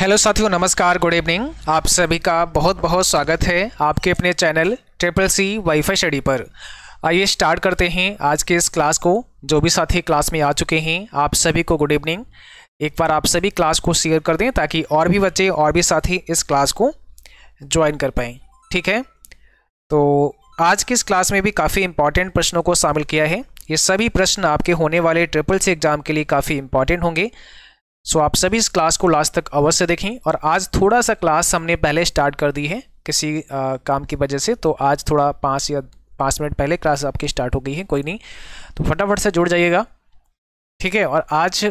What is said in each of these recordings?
hello साथियों नमस्कार good evening आप सभी का बहुत बहुत स्वागत है आपके अपने channel triple C WiFi study पर आइए स्टार्ट करते हैं आज के इस क्लास को जो भी साथी क्लास में आ चुके हैं आप सभी को गुड इवनिंग एक बार आप सभी क्लास को शेयर कर दें ताकि और भी बच्चे और भी साथी इस क्लास को ज्वाइन कर पाएँ ठीक है तो आज की इस क्लास में भी काफ़ी इंपॉर्टेंट प्रश्नों को शामिल किया है ये सभी प्रश्न आपके होने वाले ट्रिपल सी एग्ज़ाम के लिए काफ़ी इंपॉर्टेंट होंगे सो आप सभी इस क्लास को लास्ट तक अवश्य देखें और आज थोड़ा सा क्लास हमने पहले स्टार्ट कर दी है किसी आ, काम की वजह से तो आज थोड़ा पाँच या पाँच मिनट पहले क्लास आपकी स्टार्ट हो गई है कोई नहीं तो फटाफट से जुड़ जाइएगा ठीक है और आज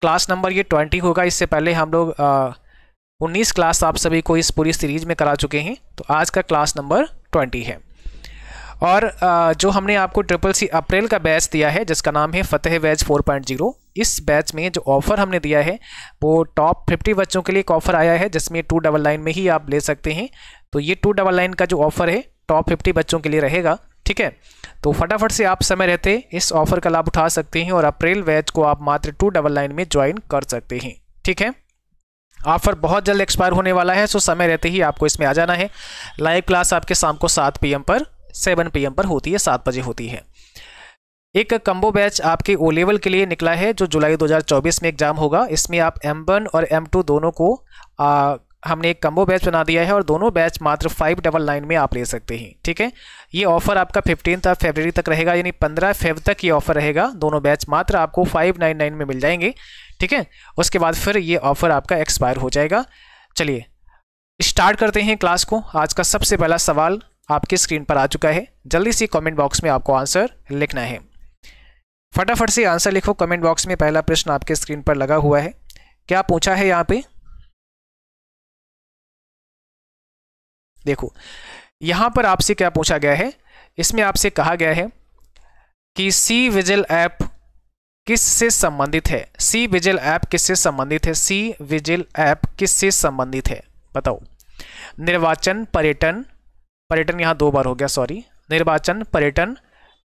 क्लास नंबर ये ट्वेंटी होगा इससे पहले हम लोग उन्नीस क्लास आप सभी को इस पूरी सीरीज में करा चुके हैं तो आज का क्लास नंबर ट्वेंटी है और आ, जो हमने आपको ट्रिपल सी अप्रैल का बैच दिया है जिसका नाम है Fateh batch four point zero इस बैच में जो ऑफ़र हमने दिया है वो टॉप फिफ्टी बच्चों के लिए एक ऑफ़र आया है जिसमें टू डबल लाइन में ही आप ले सकते हैं तो ये टू डबल लाइन का जो ऑफ़र है टॉप फिफ्टी बच्चों के लिए रहेगा ठीक है तो फटाफट से आप समय रहते इस ऑफ़र का लाभ उठा सकते हैं और अप्रैल बैच को आप मात्र टू डबल लाइन में ज्वाइन कर सकते हैं ठीक है ऑफर बहुत जल्द एक्सपायर होने वाला है सो समय रहते ही आपको इसमें आ जाना है लाइव क्लास आपके शाम को सात पी पर सेवन पी पर होती है सात बजे होती है एक कम्बो बैच आपके ओ लेवल के लिए निकला है जो जुलाई 2024 में एग्जाम होगा इसमें आप एम वन और एम टू दोनों को आ, हमने एक कम्बो बैच बना दिया है और दोनों बैच मात्र फाइव डबल नाइन में आप ले सकते हैं ठीक है ये ऑफर आपका फिफ्टीन ऑफ फेबररी तक रहेगा यानी पंद्रह फेब तक ये ऑफर रहेगा दोनों बैच मात्र आपको फाइव नाइन नाइन में मिल जाएंगे ठीक है उसके बाद फिर ये ऑफर आपका एक्सपायर हो जाएगा चलिए स्टार्ट करते हैं क्लास को आज का सबसे पहला सवाल आपकी स्क्रीन पर आ चुका है जल्दी से कमेंट बॉक्स में आपको आंसर लिखना है फटाफट से आंसर लिखो कमेंट बॉक्स में पहला प्रश्न आपके स्क्रीन पर लगा हुआ है क्या पूछा है यहाँ पे देखो यहां पर आपसे क्या पूछा गया है इसमें आपसे कहा गया है कि सी विजिल ऐप किससे संबंधित है सी विजिल ऐप किससे संबंधित है सी विजिल ऐप किससे संबंधित है बताओ निर्वाचन पर्यटन पर्यटन यहां दो बार हो गया सॉरी निर्वाचन पर्यटन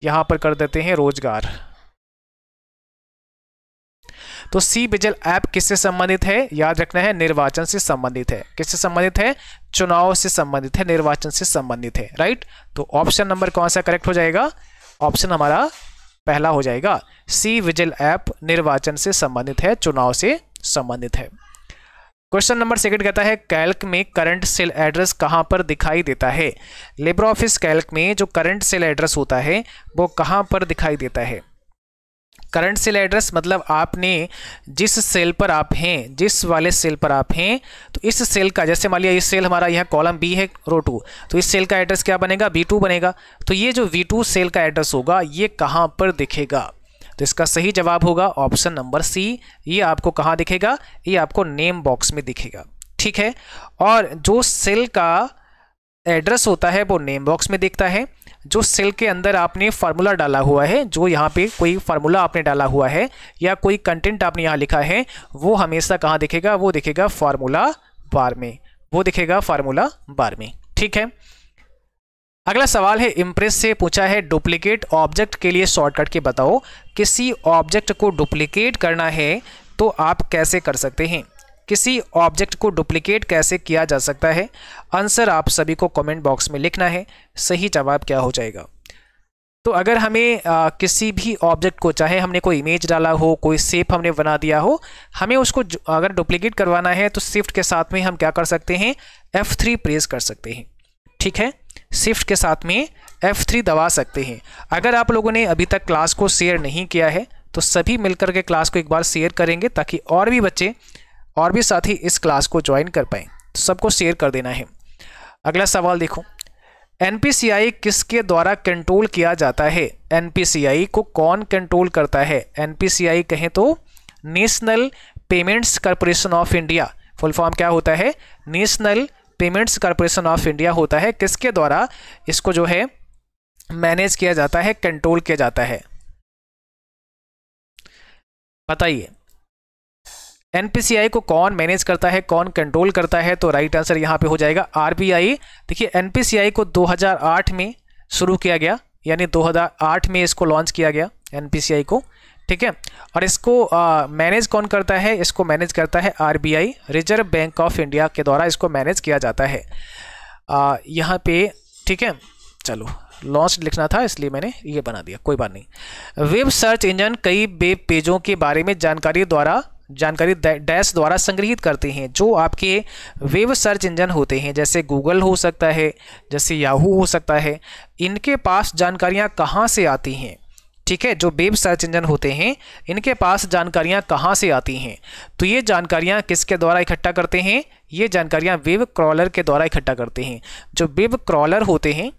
यहां पर कर देते हैं रोजगार तो सी विजिल ऐप किससे संबंधित है याद रखना है निर्वाचन से संबंधित है किससे संबंधित है चुनाव से संबंधित है निर्वाचन से संबंधित है राइट तो ऑप्शन नंबर कौन सा करेक्ट हो जाएगा ऑप्शन हमारा पहला हो जाएगा सी विजिल ऐप निर्वाचन से संबंधित है चुनाव से संबंधित है क्वेश्चन नंबर सेकंड कहता है कैल्क में करंट सेल एड्रेस कहां पर दिखाई देता है लेबर ऑफिस कैल्क में जो करंट सेल एड्रेस होता है वो कहां पर दिखाई देता है करंट सेल एड्रेस मतलब आपने जिस सेल पर आप हैं जिस वाले सेल पर आप हैं तो इस सेल का जैसे मान लिया ये सेल हमारा यहाँ कॉलम बी है रो टू तो इस सेल का एड्रेस क्या बनेगा वी टू बनेगा तो ये जो वी टू सेल का एड्रेस होगा ये कहाँ पर दिखेगा तो इसका सही जवाब होगा ऑप्शन नंबर सी ये आपको कहाँ दिखेगा ये आपको नेम बॉक्स में दिखेगा ठीक है और जो सेल का एड्रेस होता है वो नेम बॉक्स में दिखता है जो सेल के अंदर आपने फार्मूला डाला हुआ है जो यहाँ पे कोई फार्मूला आपने डाला हुआ है या कोई कंटेंट आपने यहाँ लिखा है वो हमेशा कहाँ दिखेगा वो दिखेगा फार्मूला बार में वो दिखेगा फार्मूला बार में ठीक है अगला सवाल है इम्प्रेस से पूछा है डुप्लीकेट ऑब्जेक्ट के लिए शॉर्टकट के बताओ किसी ऑब्जेक्ट को डुप्लीकेट करना है तो आप कैसे कर सकते हैं किसी ऑब्जेक्ट को डुप्लीकेट कैसे किया जा सकता है आंसर आप सभी को कमेंट बॉक्स में लिखना है सही जवाब क्या हो जाएगा तो अगर हमें आ, किसी भी ऑब्जेक्ट को चाहे हमने कोई इमेज डाला हो कोई सेप हमने बना दिया हो हमें उसको अगर डुप्लीकेट करवाना है तो शिफ्ट के साथ में हम क्या कर सकते हैं F3 प्रेस कर सकते हैं ठीक है शिफ्ट के साथ में F3 दबा सकते हैं अगर आप लोगों ने अभी तक क्लास को शेयर नहीं किया है तो सभी मिलकर के क्लास को एक बार शेयर करेंगे ताकि और भी बच्चे और भी साथी इस क्लास को ज्वाइन कर पाएँ तो सबको शेयर कर देना है अगला सवाल देखो एन किसके द्वारा कंट्रोल किया जाता है एन को कौन कंट्रोल करता है एन कहें तो National Payments Corporation of India full form क्या होता है National Payments Corporation of India होता है किसके द्वारा इसको जो है मैनेज किया जाता है कंट्रोल किया जाता है बताइए एनपीसीआई को कौन मैनेज करता है कौन कंट्रोल करता है तो राइट आंसर यहाँ पे हो जाएगा आरबीआई देखिए एनपीसीआई को 2008 में शुरू किया गया यानी 2008 में इसको लॉन्च किया गया एनपीसीआई को ठीक है और इसको मैनेज कौन करता है इसको मैनेज करता है RBI Reserve Bank of India के द्वारा इसको मैनेज किया जाता है यहाँ पे ठीक है चलो लॉन्च लिखना था इसलिए मैंने ये बना दिया कोई बात नहीं वेब सर्च इंजन कई वेब पेजों के बारे में जानकारी द्वारा जानकारी डैश द्वारा संग्रहित करते हैं जो आपके वेब सर्च इंजन होते हैं जैसे गूगल हो सकता है जैसे याहू हो सकता है इनके पास जानकारियाँ कहाँ से आती हैं ठीक है जो वेब सर्च इंजन होते हैं इनके पास जानकारियाँ कहाँ से आती हैं तो ये जानकारियाँ किसके द्वारा इकट्ठा करते हैं ये जानकारियाँ वेब क्रॉलर के द्वारा इकट्ठा करते हैं जो वेब क्रॉलर होते हैं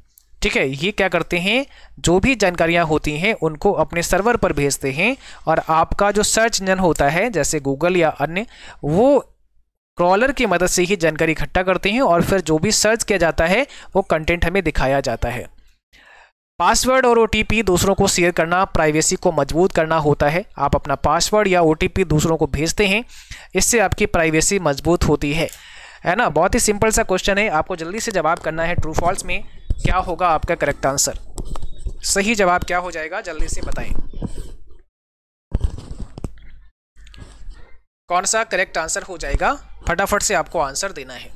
ठीक है ये क्या करते हैं जो भी जानकारियाँ होती हैं उनको अपने सर्वर पर भेजते हैं और आपका जो सर्च इंजन होता है जैसे गूगल या अन्य वो क्रॉलर की मदद से ही जानकारी इकट्ठा करते हैं और फिर जो भी सर्च किया जाता है वो कंटेंट हमें दिखाया जाता है पासवर्ड और ओ दूसरों को शेयर करना प्राइवेसी को मजबूत करना होता है आप अपना पासवर्ड या ओ दूसरों को भेजते हैं इससे आपकी प्राइवेसी मजबूत होती है है ना बहुत ही सिंपल सा क्वेश्चन है आपको जल्दी से जवाब करना है ट्रू फॉल्स में क्या होगा आपका करेक्ट आंसर सही जवाब क्या हो जाएगा जल्दी से बताएं कौन सा करेक्ट आंसर हो जाएगा फटाफट से आपको आंसर देना है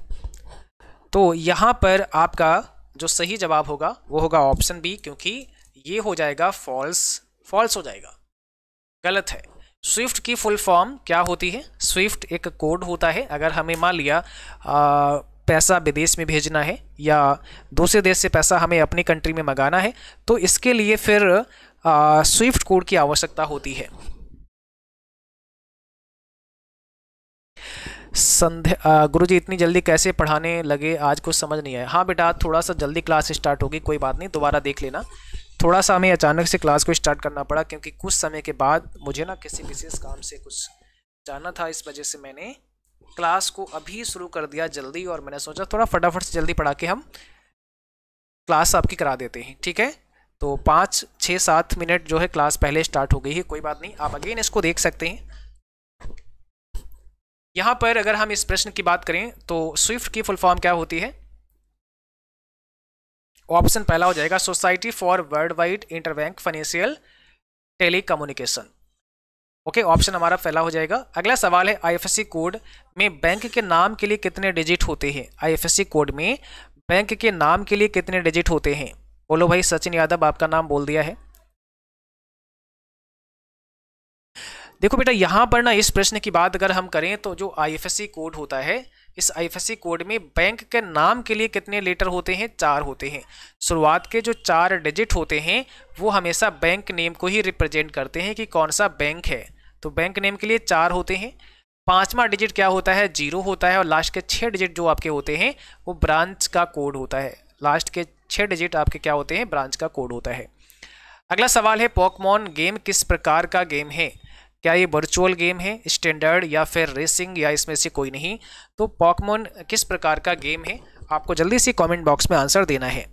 तो यहाँ पर आपका जो सही जवाब होगा वो होगा ऑप्शन बी क्योंकि ये हो जाएगा फॉल्स फॉल्स हो जाएगा गलत है स्विफ्ट की फुल फॉर्म क्या होती है स्विफ्ट एक कोड होता है अगर हमें मान लिया आ, पैसा विदेश में भेजना है या दूसरे देश से पैसा हमें अपनी कंट्री में मंगाना है तो इसके लिए फिर स्विफ्ट कोड की आवश्यकता होती है संध्या गुरु जी इतनी जल्दी कैसे पढ़ाने लगे आज कुछ समझ नहीं आया हाँ बेटा थोड़ा सा जल्दी क्लास स्टार्ट होगी कोई बात नहीं दोबारा देख लेना थोड़ा सा हमें अचानक से क्लास को स्टार्ट करना पड़ा क्योंकि कुछ समय के बाद मुझे ना किसी विशेष काम से कुछ जाना था इस वजह से मैंने क्लास को अभी शुरू कर दिया जल्दी और मैंने सोचा थोड़ा फटाफट से जल्दी पढ़ा के हम क्लास आपकी करा देते हैं ठीक है तो पाँच छः सात मिनट जो है क्लास पहले स्टार्ट हो गई है कोई बात नहीं आप अगेन इसको देख सकते हैं यहाँ पर अगर हम इस प्रश्न की बात करें तो स्विफ्ट की फुल फॉर्म क्या होती है ऑप्शन पहला हो जाएगा Society for Worldwide Interbank Financial Telecommunication okay okay, option हमारा फैला हो जाएगा अगला सवाल है आईएफएससी कोड में बैंक के नाम के लिए कितने डिजिट होते हैं आईएफएससी कोड में बैंक के नाम के लिए कितने डिजिट होते हैं बोलो भाई सचिन यादव आपका नाम बोल दिया है देखो बेटा यहाँ पर ना इस प्रश्न की बात अगर हम करें तो जो आईएफएससी कोड होता है इस आईएफएससी कोड में बैंक के नाम के लिए कितने लेटर होते हैं चार होते हैं शुरुआत के जो चार डिजिट होते हैं वो हमेशा बैंक नेम को ही रिप्रेजेंट करते हैं कि कौन सा बैंक है तो बैंक नेम के लिए चार होते हैं पांचवा डिजिट क्या होता है जीरो होता है और लास्ट के छः डिजिट जो आपके होते हैं वो ब्रांच का कोड होता है लास्ट के छः डिजिट आपके क्या होते हैं ब्रांच का कोड होता है अगला सवाल है पॉकमॉन गेम किस प्रकार का गेम है क्या ये वर्चुअल गेम है स्टैंडर्ड या फिर रेसिंग या इसमें से कोई नहीं तो पॉकमॉन किस प्रकार का गेम है आपको जल्दी से कमेंट बॉक्स में आंसर देना है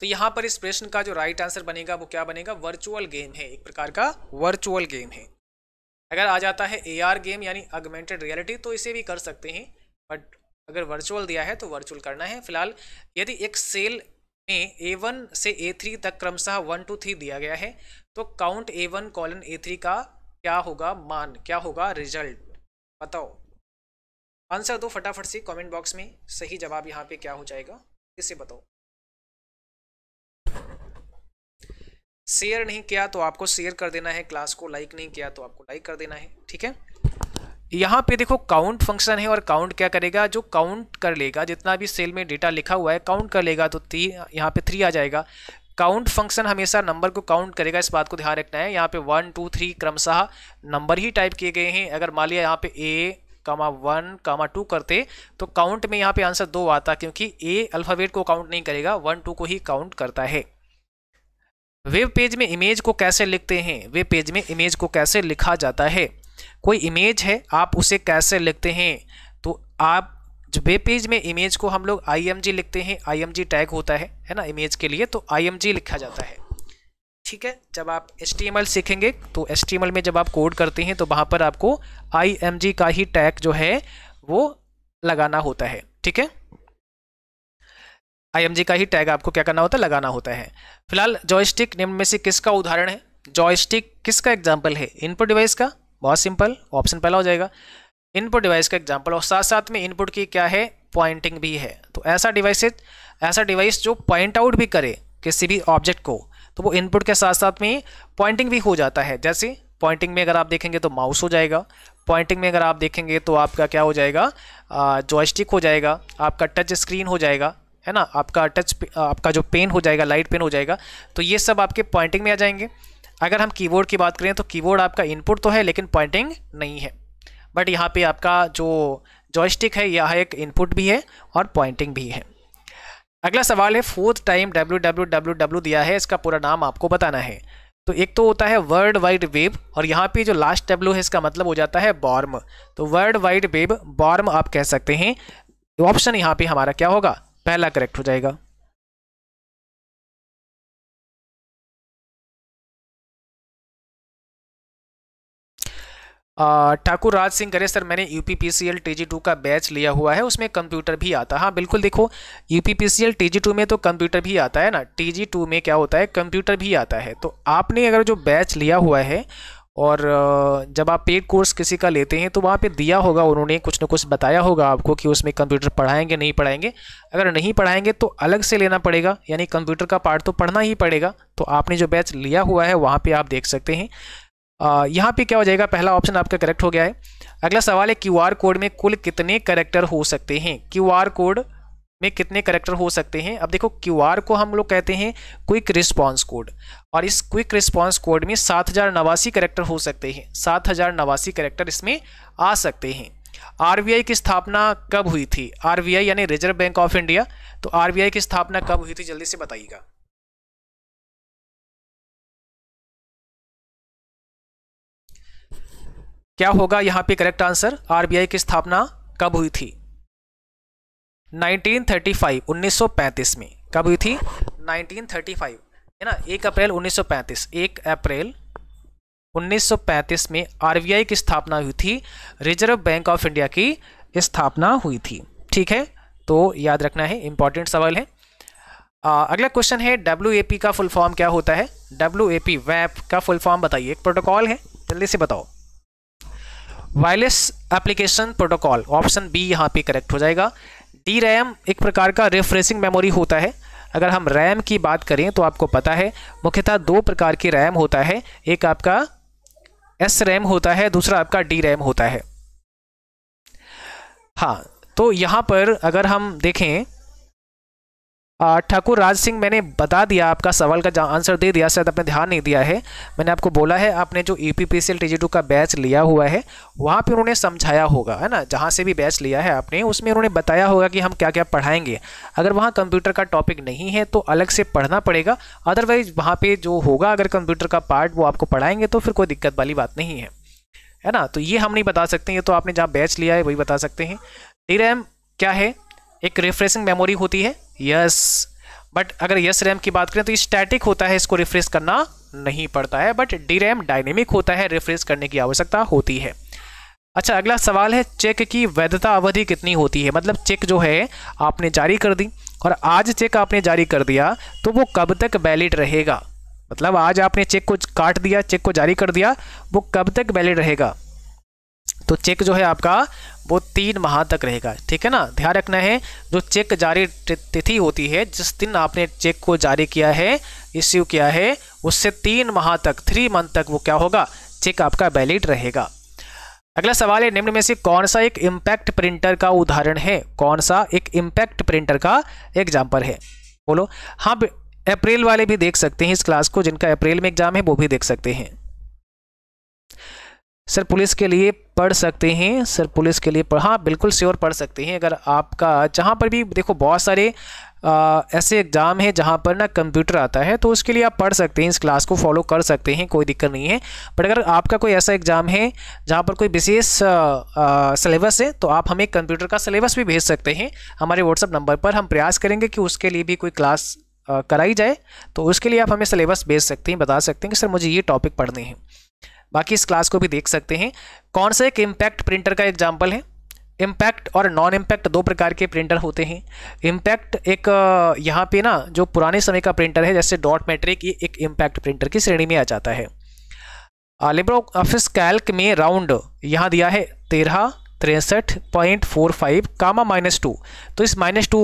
तो यहाँ पर इस प्रश्न का जो राइट आंसर बनेगा वो क्या बनेगा वर्चुअल गेम है एक प्रकार का वर्चुअल गेम है अगर आ जाता है ए गेम यानी अगमेंटेड रियलिटी तो इसे भी कर सकते हैं बट अगर वर्चुअल दिया है तो वर्चुअल करना है फिलहाल यदि एक सेल में ए वन से ए थ्री तक क्रमशः वन टू थ्री दिया गया है तो count A one colon A three का क्या होगा मान क्या होगा रिजल्ट बताओ आंसर दो फटाफट से कॉमेंट बॉक्स में सही जवाब यहाँ पे क्या हो जाएगा इसे बताओ शेयर नहीं किया तो आपको शेयर कर देना है क्लास को लाइक नहीं किया तो आपको लाइक कर देना है ठीक है यहाँ पे देखो काउंट फंक्शन है और काउंट क्या करेगा जो काउंट कर लेगा जितना भी सेल में डेटा लिखा हुआ है काउंट कर लेगा तो थ्री यहाँ पे थ्री आ जाएगा काउंट फंक्शन हमेशा नंबर को काउंट करेगा इस बात को ध्यान रखना है यहाँ पे वन टू थ्री क्रमशः नंबर ही टाइप किए गए हैं अगर मान लिया यहाँ पे ए कामा वन कामा टू करते तो काउंट में यहाँ पे आंसर दो आता क्योंकि ए अल्फ़ावेट को काउंट नहीं करेगा वन टू को ही काउंट करता है वेब पेज में इमेज को कैसे लिखते हैं वेब पेज में इमेज को कैसे लिखा जाता है कोई इमेज है आप उसे कैसे लिखते हैं तो आप जो वेब पेज में इमेज को हम लोग आई लिखते हैं आई टैग होता है है ना इमेज के लिए तो आई लिखा जाता है ठीक है जब आप एस सीखेंगे तो एस में जब आप कोड करते हैं तो वहाँ पर आपको आई का ही टैग जो है वो लगाना होता है ठीक है आईएमजी का ही टैग आपको क्या करना होता है लगाना होता है फिलहाल जॉयस्टिक निम्न में से किसका उदाहरण है जॉयस्टिक किसका एग्जाम्पल है इनपुट डिवाइस का बहुत सिंपल ऑप्शन पहला हो जाएगा इनपुट डिवाइस का एग्जाम्पल और साथ साथ में इनपुट की क्या है पॉइंटिंग भी है तो ऐसा डिवाइस ऐसा डिवाइस जो पॉइंट आउट भी करे किसी भी ऑब्जेक्ट को तो वो इनपुट के साथ साथ में पॉइंटिंग भी हो जाता है जैसे पॉइंटिंग में अगर आप देखेंगे तो माउस हो जाएगा पॉइंटिंग में अगर आप देखेंगे तो आपका क्या हो जाएगा जॉयस्टिक हो जाएगा आपका टच स्क्रीन हो जाएगा है ना आपका टच आपका जो पेन हो जाएगा लाइट पेन हो जाएगा तो ये सब आपके पॉइंटिंग में आ जाएंगे अगर हम कीबोर्ड की बात करें तो कीबोर्ड आपका इनपुट तो है लेकिन पॉइंटिंग नहीं है बट यहाँ पे आपका जो जॉयस्टिक है यह एक इनपुट भी है और पॉइंटिंग भी है अगला सवाल है fourth time W W W W दिया है इसका पूरा नाम आपको बताना है तो एक तो होता है वर्ल्ड वाइड वेब और यहाँ पे जो लास्ट डब्ल्यू है इसका मतलब हो जाता है बॉर्म तो वर्ल्ड वाइड वेब बॉर्म आप कह सकते हैं ऑप्शन यहाँ पे हमारा क्या होगा पहला करेक्ट हो जाएगा ठाकुर राज सिंह करे सर मैंने U P T G T two batch लिया हुआ है उसमें कंप्यूटर भी आता है हाँ बिल्कुल देखो U P T G T two तो कंप्यूटर भी आता है ना टी टू में क्या होता है कंप्यूटर भी आता है तो आपने अगर जो बैच लिया हुआ है और जब आप पेड कोर्स किसी का लेते हैं तो वहाँ पे दिया होगा उन्होंने कुछ ना कुछ बताया होगा आपको कि उसमें कंप्यूटर पढ़ाएंगे नहीं पढ़ाएंगे अगर नहीं पढ़ाएंगे तो अलग से लेना पड़ेगा यानी कंप्यूटर का पार्ट तो पढ़ना ही पड़ेगा तो आपने जो बैच लिया हुआ है वहाँ पर आप देख सकते हैं यहाँ पर क्या हो जाएगा पहला ऑप्शन आपका करेक्ट हो गया है अगला सवाल है क्यू कोड में कुल कितने करेक्टर हो सकते हैं क्यू कोड में कितने करेक्टर हो सकते हैं अब देखो आर को हम लोग कहते हैं क्विक रिस्पांस कोड और इस क्विक रिस्पांस कोड में सात हज़ार नवासी करेक्टर हो सकते हैं सात हज़ार नवासी करेक्टर इसमें आ सकते हैं आरबीआई की स्थापना कब हुई थी आरबीआई यानी रिजर्व बैंक ऑफ इंडिया तो आरबीआई की स्थापना कब हुई थी जल्दी से बताइएगा क्या होगा यहाँ पे करेक्ट आंसर आरबीआई की स्थापना कब हुई थी 1935 1935 में कब हुई थी 1935 है ना एक अप्रैल 1935 एक अप्रैल 1935 में आरबीआई की स्थापना हुई थी रिजर्व बैंक ऑफ इंडिया की स्थापना हुई थी ठीक है तो याद रखना है इंपॉर्टेंट सवाल है आ, अगला क्वेश्चन है डब्ल्यू का फुल फॉर्म क्या होता है डब्ल्यू वैप का फुल फॉर्म बताइए एक प्रोटोकॉल है जल्दी से बताओ wireless application protocol option B यहाँ पे करेक्ट हो जाएगा डी रैम एक प्रकार का रिफ्रेशिंग मेमोरी होता है अगर हम रैम की बात करें तो आपको पता है मुख्यतः दो प्रकार की रैम होता है एक आपका एस रैम होता है दूसरा आपका डी रैम होता है हाँ तो यहाँ पर अगर हम देखें ठाकुर राज सिंह मैंने बता दिया आपका सवाल का आंसर दे दिया शायद आपने ध्यान नहीं दिया है मैंने आपको बोला है आपने जो A P P C L T G T two batch लिया हुआ है वहाँ पे उन्होंने समझाया होगा है ना जहाँ से भी बैच लिया है आपने उसमें उन्होंने बताया होगा कि हम क्या क्या पढ़ाएंगे अगर वहाँ कंप्यूटर का टॉपिक नहीं है तो अलग से पढ़ना पड़ेगा अदरवाइज़ वहाँ पर जो होगा अगर कंप्यूटर का पार्ट वो आपको पढ़ाएंगे तो फिर कोई दिक्कत वाली बात नहीं है है ना तो ये हम नहीं बता सकते ये तो आपने जहाँ बैच लिया है वही बता सकते हैं डी क्या है एक रिफ्रेशिंग मेमोरी होती है यस बट अगर यस रैम की बात करें तो ये स्टैटिक होता है इसको रिफ्रेश करना नहीं पड़ता है बट डी रैम डायनेमिक होता है रिफ्रेश करने की आवश्यकता होती है अच्छा अगला सवाल है चेक की वैधता अवधि कितनी होती है मतलब चेक जो है आपने जारी कर दी और आज चेक आपने जारी कर दिया तो वो कब तक वैलिड रहेगा मतलब आज आपने चेक को काट दिया चेक को जारी कर दिया वो कब तक वैलिड रहेगा तो चेक जो है आपका वो तीन माह तक रहेगा ठीक है ना ध्यान रखना है जो चेक जारी तिथि होती है जिस दिन आपने चेक को जारी किया है इश्यू किया है उससे तीन माह तक थ्री मंथ तक वो क्या होगा चेक आपका वैलिड रहेगा अगला सवाल है निम्न में से कौन सा एक इम्पैक्ट प्रिंटर का उदाहरण है कौन सा एक इम्पैक्ट प्रिंटर का एग्जाम्पल है बोलो हाँ अप्रैल वाले भी देख सकते हैं इस क्लास को जिनका अप्रैल में एग्जाम है वो भी देख सकते हैं सर पुलिस के लिए पढ़ सकते हैं सर पुलिस के लिए पढ़ हाँ बिल्कुल श्योर पढ़ सकते हैं अगर आपका जहाँ पर भी देखो बहुत सारे आ, ऐसे एग्ज़ाम हैं जहाँ पर ना कंप्यूटर आता है तो उसके लिए आप पढ़ सकते हैं इस क्लास को फॉलो कर सकते हैं कोई दिक्कत नहीं है बट अगर आपका कोई ऐसा एग्ज़ाम है जहाँ पर कोई विशेष सिलेबस है तो आप हमें कंप्यूटर का सिलेबस भी भेज सकते हैं हमारे व्हाट्सअप नंबर पर हम प्रयास करेंगे कि उसके लिए भी कोई क्लास कराई जाए तो उसके लिए आप हमें सिलेबस भेज सकते हैं बता सकते हैं कि सर मुझे ये टॉपिक पढ़ने हैं बाकी इस क्लास को भी देख सकते हैं कौन सा एक इम्पैक्ट प्रिंटर का एग्जाम्पल है इम्पैक्ट और नॉन इम्पैक्ट दो प्रकार के प्रिंटर होते हैं इम्पैक्ट एक यहाँ पे ना जो पुराने समय का प्रिंटर है जैसे डॉट मैट्रिक ये एक इम्पैक्ट प्रिंटर की श्रेणी में आ जाता है लिब्रो ऑफिस कैल्क में राउंड यहाँ दिया है तेरह तिरसठ point four five comma minus two तो इस माइनस टू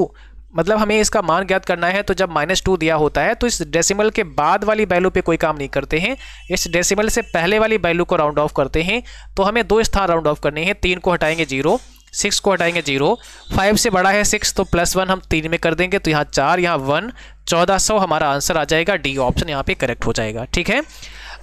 मतलब हमें इसका मान ज्ञात करना है तो जब माइनस टू दिया होता है तो इस डेसिमल के बाद वाली वैल्यू पे कोई काम नहीं करते हैं इस डेसिमल से पहले वाली वैल्यू को राउंड ऑफ करते हैं तो हमें दो स्थान राउंड ऑफ करने हैं तीन को हटाएंगे जीरो सिक्स को हटाएंगे जीरो फाइव से बड़ा है सिक्स तो प्लस वन हम तीन में कर देंगे तो यहाँ चार यहाँ वन चौदह सौ हमारा आंसर आ जाएगा डी ऑप्शन यहाँ पे करेक्ट हो जाएगा ठीक है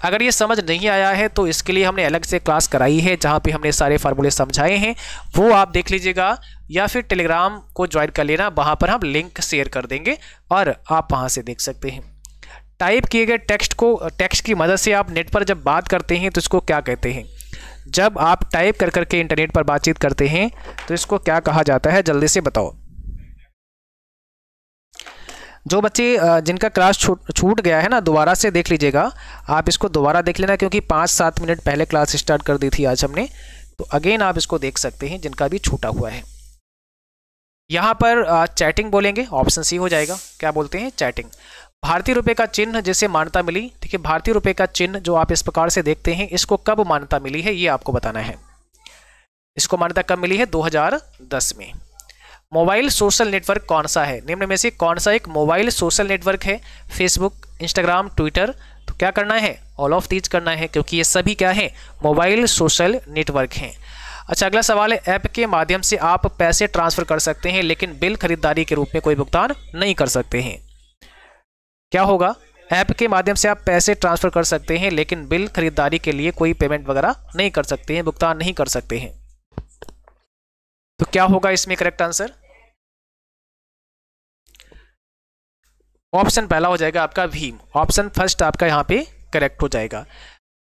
अगर ये समझ नहीं आया है तो इसके लिए हमने अलग से क्लास कराई है जहाँ पे हमने सारे फार्मूले समझाए हैं वो आप देख लीजिएगा या फिर टेलीग्राम को ज्वाइन कर लेना वहाँ पर हम लिंक शेयर कर देंगे और आप वहाँ से देख सकते हैं टाइप किए गए टेक्स्ट को टेक्स्ट की मदद से आप नेट पर जब बात करते हैं तो इसको क्या कहते हैं जब आप टाइप कर करके इंटरनेट पर बातचीत करते हैं तो इसको क्या कहा जाता है जल्दी से बताओ जो बच्चे जिनका क्लास छूट छूट गया है ना दोबारा से देख लीजिएगा आप इसको दोबारा देख लेना क्योंकि पाँच सात मिनट पहले क्लास स्टार्ट कर दी थी आज हमने तो अगेन आप इसको देख सकते हैं जिनका भी छूटा हुआ है यहाँ पर चैटिंग बोलेंगे ऑप्शन सी हो जाएगा क्या बोलते हैं चैटिंग भारतीय रुपये का चिन्ह जिसे मान्यता मिली देखिए भारतीय रुपये का चिन्ह जो आप इस प्रकार से देखते हैं इसको कब मान्यता मिली है ये आपको बताना है इसको मान्यता कब मिली है दो में मोबाइल सोशल नेटवर्क कौन सा है निम्न में से कौन सा एक मोबाइल सोशल नेटवर्क है फेसबुक इंस्टाग्राम ट्विटर तो क्या करना है ऑल ऑफ दीज करना है क्योंकि ये सभी क्या है मोबाइल सोशल नेटवर्क हैं अच्छा अगला सवाल है ऐप के माध्यम से आप पैसे ट्रांसफ़र कर सकते हैं लेकिन बिल खरीदारी के रूप में कोई भुगतान नहीं कर सकते हैं क्या होगा ऐप के माध्यम से आप पैसे ट्रांसफ़र कर सकते हैं लेकिन बिल खरीदारी के लिए कोई पेमेंट वगैरह नहीं कर सकते हैं भुगतान नहीं कर सकते हैं तो क्या होगा इसमें करेक्ट आंसर ऑप्शन पहला हो जाएगा आपका भीम ऑप्शन फर्स्ट आपका यहाँ पे करेक्ट हो जाएगा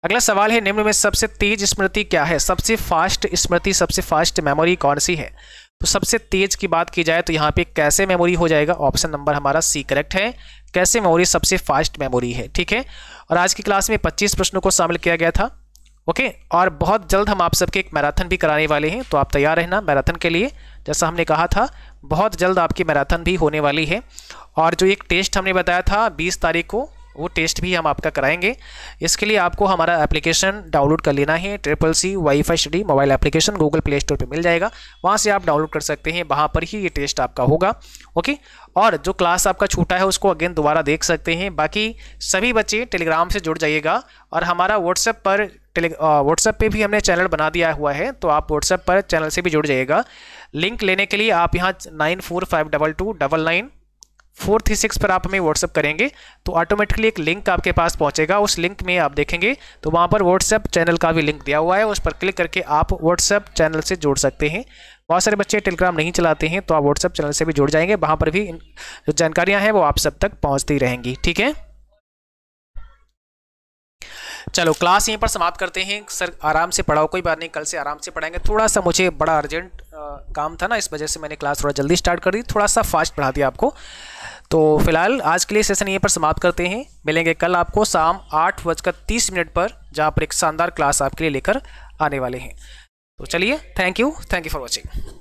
अगला सवाल है निम्न में सबसे तेज स्मृति क्या है सबसे फास्ट स्मृति सबसे फास्ट मेमोरी कौन सी है तो सबसे तेज की बात की जाए तो यहाँ पे कैसे मेमोरी हो जाएगा ऑप्शन नंबर हमारा सी करेक्ट है कैसे मेमोरी सबसे फास्ट मेमोरी है ठीक है और आज की क्लास में 25 प्रश्नों को शामिल किया गया था ओके और बहुत जल्द हम आप सबके एक मैराथन भी कराने वाले हैं तो आप तैयार रहना मैराथन के लिए जैसा हमने कहा था बहुत जल्द आपकी मैराथन भी होने वाली है और जो एक टेस्ट हमने बताया था बीस तारीख को वो टेस्ट भी हम आपका कराएंगे इसके लिए आपको हमारा एप्लीकेशन डाउनलोड कर लेना है triple C wifi study mobile application Google Play Store पर मिल जाएगा वहाँ से आप डाउनलोड कर सकते हैं वहाँ पर ही ये टेस्ट आपका होगा ओके और जो क्लास आपका छूटा है उसको अगेन दोबारा देख सकते हैं बाकी सभी बच्चे टेलीग्राम से जुड़ जाइएगा और हमारा व्हाट्सएप पर टेली व्हाट्सएप पर भी हमने चैनल बना दिया हुआ है तो आप व्हाट्सएप पर चैनल से भी जुड़ जाइएगा लिंक लेने के लिए आप यहाँ nine four five double two double nine four three six पर आप हमें व्हाट्सअप करेंगे तो ऑटोमेटिकली एक लिंक आपके पास पहुंचेगा उस लिंक में आप देखेंगे तो वहाँ पर व्हाट्सअप चैनल का भी लिंक दिया हुआ है उस पर क्लिक करके आप व्हाट्सअप चैनल से जोड़ सकते हैं बहुत सारे बच्चे टेलीग्राम नहीं चलाते हैं तो आप व्हाट्सअप चैनल से भी जुड़ जाएंगे वहाँ पर भी जो जानकारियाँ हैं वो आप सब तक पहुँचती रहेंगी ठीक है चलो क्लास यहीं पर समाप्त करते हैं सर आराम से पढ़ाओ कोई बात नहीं कल से आराम से पढ़ाएंगे थोड़ा सा मुझे बड़ा अर्जेंट काम था ना इस वजह से मैंने क्लास थोड़ा जल्दी स्टार्ट कर दी थोड़ा सा फास्ट पढ़ा दिया आपको तो फिलहाल आज के लिए सेशन यहीं पर समाप्त करते हैं मिलेंगे कल आपको शाम आठ बजकर तीस मिनट पर जहाँ पर एक शानदार क्लास आपके लिए लेकर आने वाले हैं तो चलिए thank you thank you for watching